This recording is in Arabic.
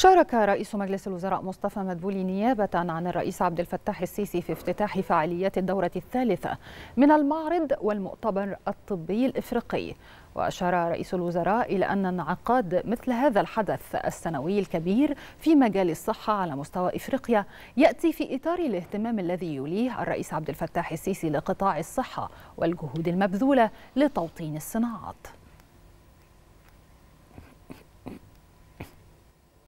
شارك رئيس مجلس الوزراء مصطفى مدبولي نيابة عن الرئيس عبد الفتاح السيسي في افتتاح فعاليات الدورة الثالثة من المعرض والمؤتمر الطبي الإفريقي وأشار رئيس الوزراء إلى أن انعقاد مثل هذا الحدث السنوي الكبير في مجال الصحة على مستوى إفريقيا يأتي في إطار الاهتمام الذي يوليه الرئيس عبد الفتاح السيسي لقطاع الصحة والجهود المبذولة لتوطين الصناعات